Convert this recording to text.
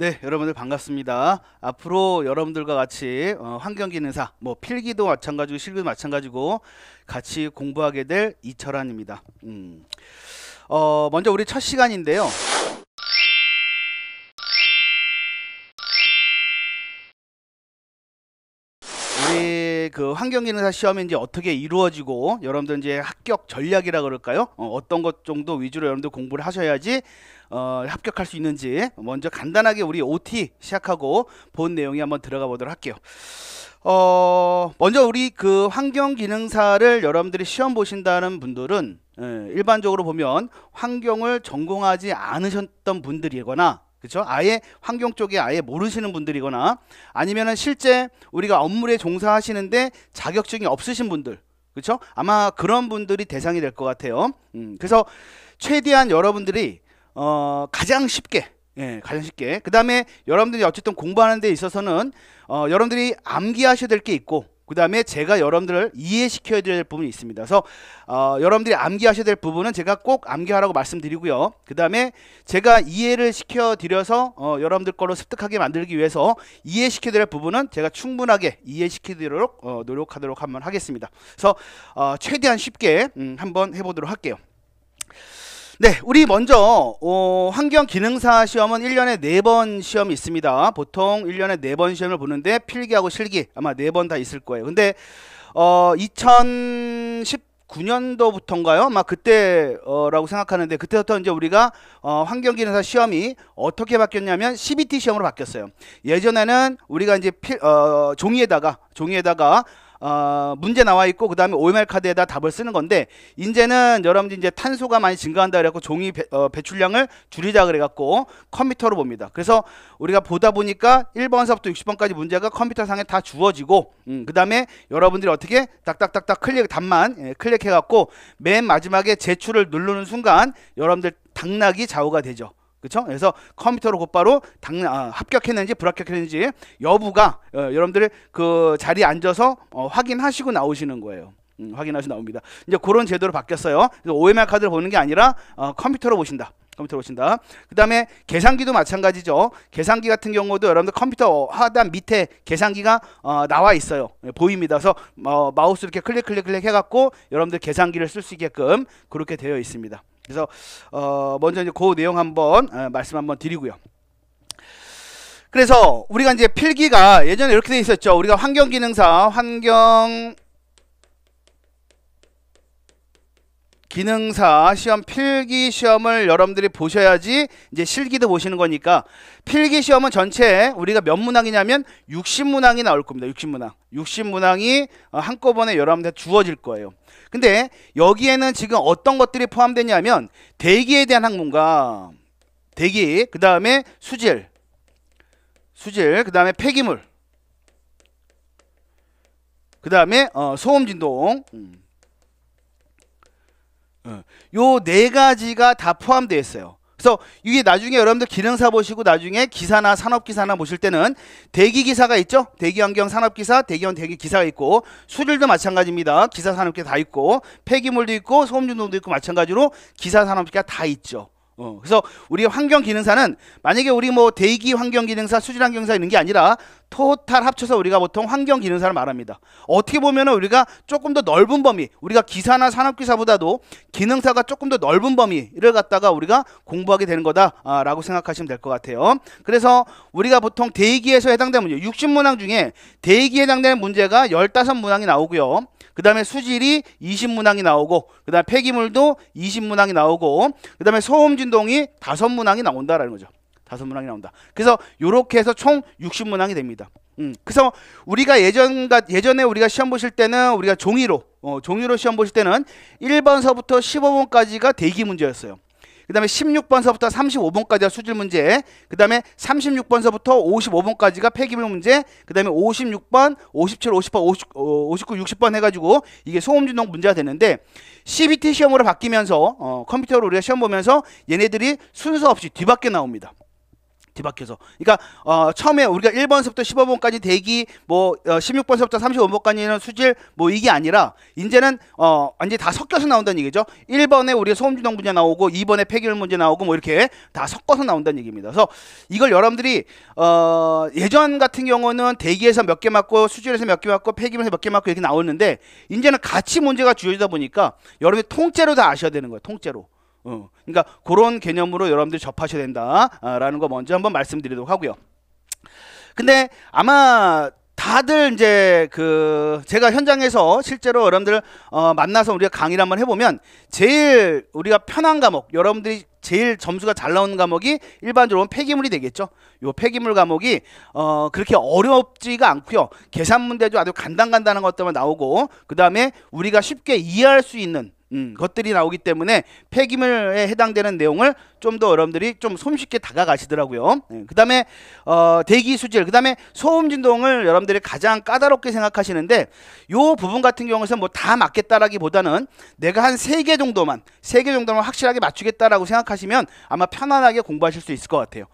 네, 여러분들 반갑습니다. 앞으로 여러분들과 같이 어, 환경기능사, 뭐 필기도 마찬가지고 실기도 마찬가지고 같이 공부하게 될 이철환입니다. 음. 어, 먼저 우리 첫 시간인데요. 그 환경기능사 시험이 이제 어떻게 이루어지고 여러분들 이제 합격 전략이라 그럴까요? 어, 떤것 정도 위주로 여러분들 공부를 하셔야지 어, 합격할 수 있는지 먼저 간단하게 우리 OT 시작하고 본내용이 한번 들어가 보도록 할게요. 어, 먼저 우리 그 환경기능사를 여러분들이 시험 보신다는 분들은 예, 일반적으로 보면 환경을 전공하지 않으셨던 분들이거나 그렇죠? 아예 환경 쪽에 아예 모르시는 분들이거나 아니면 실제 우리가 업무에 종사하시는데 자격증이 없으신 분들 그렇죠? 아마 그런 분들이 대상이 될 것 같아요. 음, 그래서 최대한 여러분들이 어, 가장 쉽게 예, 가장 쉽게. 그 다음에 여러분들이 어쨌든 공부하는 데 있어서는 어, 여러분들이 암기하셔야 될 게 있고 그 다음에 제가 여러분들을 이해시켜야 될 부분이 있습니다. 그래서 어, 여러분들이 암기하셔야 될 부분은 제가 꼭 암기하라고 말씀드리고요. 그 다음에 제가 이해를 시켜드려서 어, 여러분들 거로 습득하게 만들기 위해서 이해시켜야 될 부분은 제가 충분하게 이해시키도록 어, 노력하도록 한번 하겠습니다. 그래서 어, 최대한 쉽게 음, 한번 해보도록 할게요. 네, 우리 먼저 어, 환경 기능사 시험은 1년에 4번 시험이 있습니다. 보통 1년에 4번 시험을 보는데 필기하고 실기 아마 4번 다 있을 거예요. 근데 어, 2010 9년도부터인가요? 막 그때라고 생각하는데 그때부터 이제 우리가 어, 환경기능사 시험이 어떻게 바뀌었냐면 CBT 시험으로 바뀌었어요. 예전에는 우리가 이제 필, 어, 종이에다가 종이에다가 어, 문제 나와 있고 그 다음에 OMR 카드에다 답을 쓰는 건데 이제는 여러분들 이제 탄소가 많이 증가한다 그래갖고 종이 배, 어, 배출량을 줄이자 그래갖고 컴퓨터로 봅니다. 그래서 우리가 보다 보니까 1번서부터 60번까지 문제가 컴퓨터 상에 다 주어지고 음, 그 다음에 여러분들이 어떻게 딱딱딱딱 클릭 답만 예, 클릭해갖고 맨 마지막에 제출을 누르는 순간 여러분들 당락이 좌우가 되죠. 그렇죠? 그래서 컴퓨터로 곧바로 당, 아, 합격했는지 불합격했는지 여부가 어, 여러분들이 그 자리에 앉아서 어, 확인하시고 나오시는 거예요. 음, 확인하시고 나옵니다. 이제 그런 제도로 바뀌었어요. 그래서 OMR 카드를 보는 게 아니라 어, 컴퓨터로 보신다. 컴퓨터로 오신다. 그 다음에 계산기도 마찬가지죠. 계산기 같은 경우도 여러분들 컴퓨터 하단 밑에 계산기가 어, 나와 있어요. 예, 보입니다. 그래서 어, 마우스 이렇게 클릭 클릭 클릭 해갖고 여러분들 계산기를 쓸 수 있게끔 그렇게 되어 있습니다. 그래서 어, 먼저 이제 그 내용 한번 어, 말씀 한번 드리고요. 그래서 우리가 이제 필기가 예전에 이렇게 돼 있었죠. 우리가 환경기능사, 환경 기능사 시험 필기 시험을 여러분들이 보셔야지 이제 실기도 보시는 거니까 필기 시험은 전체 우리가 몇 문항이냐면 60문항이 나올 겁니다. 60문항. 60문항이 어, 한꺼번에 여러분한테 주어질 거예요. 근데 여기에는 지금 어떤 것들이 포함되냐면 대기에 대한 학문과 대기, 그 다음에 수질, 수질, 그 다음에 폐기물, 그 다음에 어, 소음 진동, 음. 요네 가지가 다 포함되어 있어요. 그래서 이게 나중에 여러분들 기능사 보시고 나중에 기사나 산업기사나 보실 때는 대기기사가 있죠. 대기환경 산업기사, 대기원 대기기사가 있고 수질도 마찬가지입니다. 기사 산업기사 다 있고 폐기물도 있고 소음중독도 있고 마찬가지로 기사 산업기사 다 있죠. 어, 그래서 우리 환경기능사는 만약에 우리 뭐 대기 환경기능사, 수질환경사 이런 게 아니라 토탈 합쳐서 우리가 보통 환경 기능사를 말합니다. 어떻게 보면 우리가 조금 더 넓은 범위, 우리가 기사나 산업기사보다도 기능사가 조금 더 넓은 범위를 갖다가 우리가 공부하게 되는 거다라고 아, 생각하시면 될 것 같아요. 그래서 우리가 보통 대기에서 해당되는 문제, 60문항 중에 대기에 해당되는 문제가 15문항이 나오고요. 그 다음에 수질이 20문항이 나오고, 그 다음에 폐기물도 20문항이 나오고, 그 다음에 소음 진동이 5문항이 나온다라는 거죠. 다섯 문항이 나온다. 그래서 이렇게 해서 총 60문항이 됩니다. 음, 그래서 우리가 예전가 예전에 우리가 시험 보실 때는 우리가 종이로 어, 종이로 시험 보실 때는 1번서부터 15번까지가 대기 문제였어요. 그 다음에 16번서부터 35번까지가 수질 문제, 그 다음에 36번서부터 55번까지가 폐기물 문제, 그 다음에 56번, 57, 58, 50, 59, 60번 해가지고 이게 소음진동 문제가 되는데 CBT 시험으로 바뀌면서 어, 컴퓨터로 우리가 시험 보면서 얘네들이 순서 없이 뒤바뀌어 나옵니다. 뒤바뀌어서. 그러니까 어, 처음에 우리가 1번서부터 15번까지 대기 뭐 어, 16번서부터 35번까지는 수질 뭐 이게 아니라 이제는 어 완전히 다 섞여서 나온다는 얘기죠. 1번에 우리 소음주동 문제 나오고 2번에 폐기물 문제 나오고 뭐 이렇게 다 섞어서 나온다는 얘기입니다. 그래서 이걸 여러분들이 어 예전 같은 경우는 대기에서 몇 개 맞고 수질에서 몇 개 맞고 폐기물에서 몇 개 맞고 이렇게 나오는데 이제는 같이 문제가 주어지다 보니까 여러분이 통째로 다 아셔야 되는 거예요. 통째로. 어, 그러니까 그런 개념으로 여러분들이 접하셔야 된다라는 거 먼저 한번 말씀드리도록 하고요. 근데 아마 다들 이제 그 제가 현장에서 실제로 여러분들 어 만나서 우리가 강의를 한번 해보면 제일 우리가 편한 과목 여러분들이 제일 점수가 잘 나오는 과목이 일반적으로 폐기물이 되겠죠. 요 폐기물 과목이 어 그렇게 어렵지가 않고요. 계산 문제도 아주 간단간단한 것들만 나오고 그 다음에 우리가 쉽게 이해할 수 있는 음, 것들이 나오기 때문에 폐기물에 해당되는 내용을 좀 더 여러분들이 좀 손쉽게 다가가시더라고요. 네, 예, 그 다음에 어, 대기 수질, 그 다음에 소음 진동을 여러분들이 가장 까다롭게 생각하시는데 요 부분 같은 경우에서 뭐다 맞겠다라기보다는 내가 한 세 개 정도만 세 개 정도만 확실하게 맞추겠다라고 생각하시면 아마 편안하게 공부하실 수 있을 것 같아요.